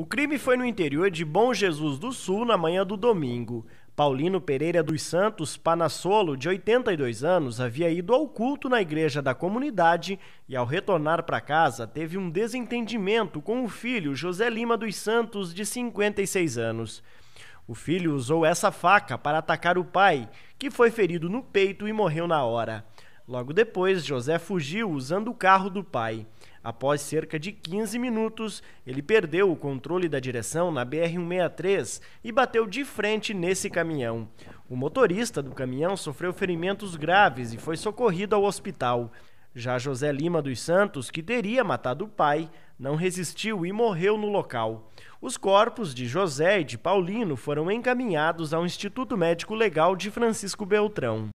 O crime foi no interior de Bom Jesus do Sul na manhã do domingo. Paulino Pereira dos Santos Panassolo, de 82 anos, havia ido ao culto na igreja da comunidade e, ao retornar para casa, teve um desentendimento com o filho José Lima dos Santos, de 56 anos. O filho usou essa faca para atacar o pai, que foi ferido no peito e morreu na hora. Logo depois, José fugiu usando o carro do pai. Após cerca de 15 minutos, ele perdeu o controle da direção na BR-163 e bateu de frente nesse caminhão. O motorista do caminhão sofreu ferimentos graves e foi socorrido ao hospital. Já José Lima dos Santos, que teria matado o pai, não resistiu e morreu no local. Os corpos de José e de Paulino foram encaminhados ao Instituto Médico Legal de Francisco Beltrão.